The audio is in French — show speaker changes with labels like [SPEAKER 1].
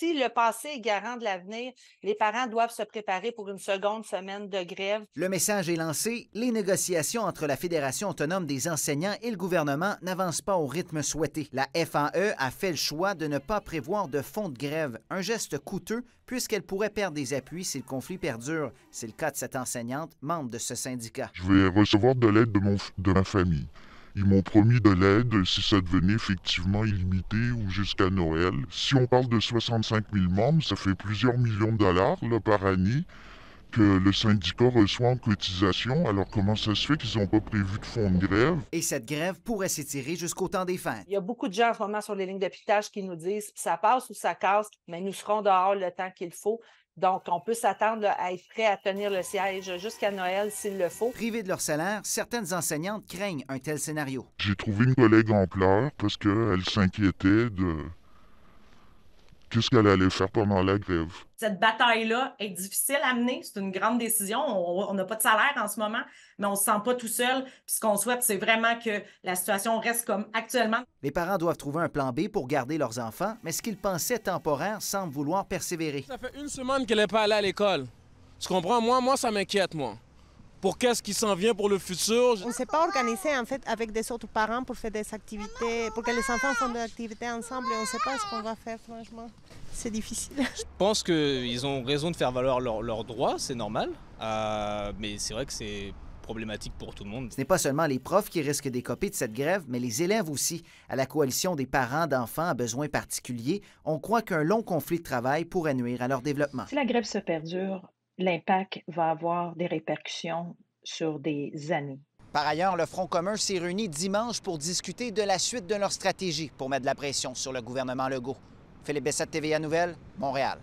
[SPEAKER 1] si le passé est garant de l'avenir, les parents doivent se préparer pour une seconde semaine de grève. Le message est lancé. Les négociations entre la Fédération autonome des enseignants et le gouvernement n'avancent pas au rythme souhaité. La FAE a fait le choix de ne pas prévoir de fonds de grève, un geste coûteux puisqu'elle pourrait perdre des appuis si le conflit perdure. C'est le cas de cette enseignante, membre de ce syndicat. Je
[SPEAKER 2] vais recevoir de l'aide de, mon, de ma famille. Ils m'ont promis de l'aide si ça devenait effectivement illimité ou jusqu'à Noël. Si on parle de 65 000 membres, ça fait plusieurs millions de dollars par année que le syndicat reçoit en cotisation. Alors comment ça se fait qu'ils n'ont pas prévu de fonds de grève?
[SPEAKER 1] Et cette grève pourrait s'étirer jusqu'au temps des fins. Il y a beaucoup de gens en ce moment sur les lignes de qui nous disent ça passe ou ça casse, mais nous serons dehors le temps qu'il faut. Donc, on peut s'attendre à être prêt à tenir le siège jusqu'à Noël s'il le faut. Privés de leur salaire, certaines enseignantes craignent un tel scénario.
[SPEAKER 2] J'ai trouvé une collègue en pleurs parce qu'elle s'inquiétait de qu'est-ce qu'elle allait faire pendant la grève. Cette bataille-là est difficile à mener. C'est une grande décision. On n'a pas de salaire en ce moment, mais on ne se sent pas tout seul. Puis ce qu'on souhaite, c'est vraiment que la situation reste comme actuellement.
[SPEAKER 1] Les parents doivent trouver un plan B pour garder leurs enfants, mais ce qu'ils pensaient temporaire semble vouloir persévérer. Ça fait une semaine qu'elle n'est pas allée à l'école. Tu comprends? Moi, moi ça
[SPEAKER 2] m'inquiète, moi pour qu'est-ce qui s'en vient pour le futur. On ne s'est pas organisé en fait avec des autres parents pour faire des activités, pour que les enfants fassent des activités ensemble et on ne sait pas ce qu'on va faire franchement. C'est difficile.
[SPEAKER 1] Je pense qu'ils ont raison de faire valoir leurs droits, c'est normal, euh, mais c'est vrai que c'est problématique pour tout le monde. Ce n'est pas seulement les profs qui risquent des copies de cette grève, mais les élèves aussi. À la coalition des parents d'enfants à besoins particuliers, on croit qu'un long conflit de travail pourrait nuire à leur développement. Si la grève se perdure, l'impact va avoir des répercussions sur des années. Par ailleurs, le Front commun s'est réuni dimanche pour discuter de la suite de leur stratégie pour mettre de la pression sur le gouvernement Legault. Philippe Bessette, TVA Nouvelle, Montréal.